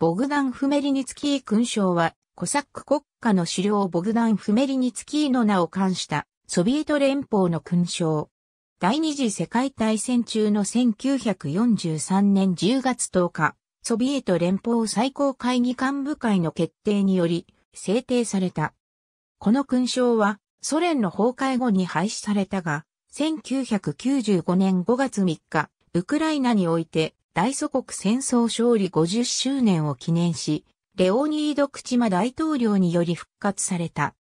ボグダン・フメリニツキー勲章は、コサック国家の首領ボグダン・フメリニツキーの名を冠したソビエト連邦の勲章。第二次世界大戦中の1943年10月10日、ソビエト連邦最高会議幹部会の決定により制定された。この勲章はソ連の崩壊後に廃止されたが、1995年5月3日、ウクライナにおいて大祖国戦争勝利50周年を記念し、レオニード・クチマ大統領により復活された。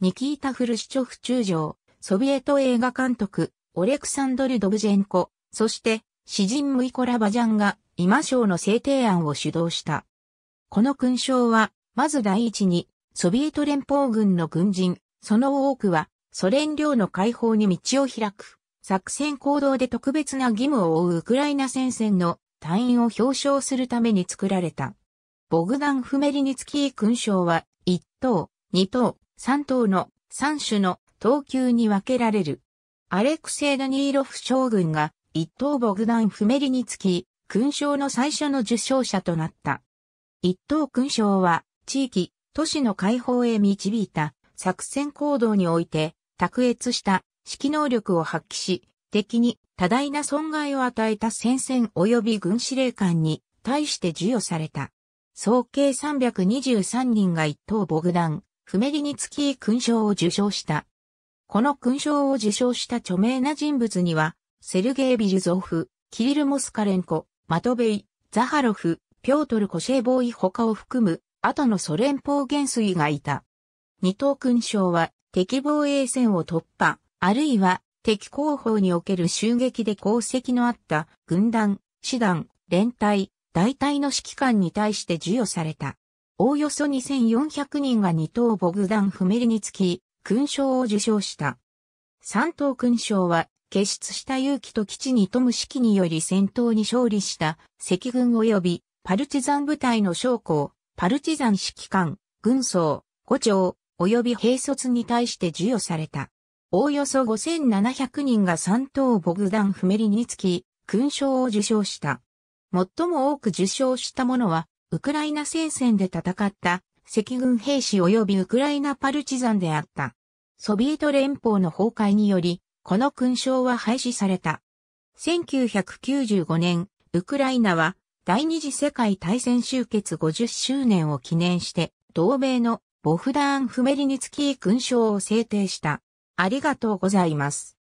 ニキータ・フルシチョフ中将、ソビエト映画監督、オレクサンドル・ドブジェンコ、そして詩人ムイコラ・バジャンが今章の制定案を主導した。この勲章は、まず第一に、ソビエト連邦軍の軍人、その多くは、ソ連領の解放に道を開く、作戦行動で特別な義務を負うウクライナ戦線の隊員を表彰するために作られた。ボグダン・フメリニツキー勲章は、1等、2等、3等の3種の等級に分けられる。アレクセイ・ダニーロフ将軍が、1等ボグダン・フメリニツキー勲章の最初の受賞者となった。1等勲章は、地域、都市の解放へ導いた作戦行動において、卓越した指揮能力を発揮し、敵に多大な損害を与えた戦線及び軍司令官に対して授与された。総計323人が一等ボグダン、フメリニツキー勲章を受章した。この勲章を受章した著名な人物には、セルゲイ・ビルュゾフ、キリル・モスカレンコ、マトベイ、ザハロフ、ピョートル・コシェーボーイ他を含む、後のソ連邦元帥がいた。二等勲章は敵防衛線を突破、あるいは敵後方における襲撃で功績のあった軍団、師団、連隊、大隊の指揮官に対して授与された。おおよそ2400人が二等ボグダン・フメリにつき、勲章を受章した。三等勲章は、結出した勇気と基地に富む指揮により戦闘に勝利した赤軍及びパルチザン部隊の将校、パルチザン指揮官、軍曹、五長、及び兵卒に対して授与された。おおよそ5700人が三等ボグダン・フメリニツキー、勲章を受章した。最も多く受章したものは、ウクライナ戦線で戦った赤軍兵士及びウクライナパルチザンであった。ソビエト連邦の崩壊により、この勲章は廃止された。1995年、ウクライナは第二次世界大戦終結50周年を記念して、同盟のボフダーン・フメリニツキー勲章を制定した。ありがとうございます。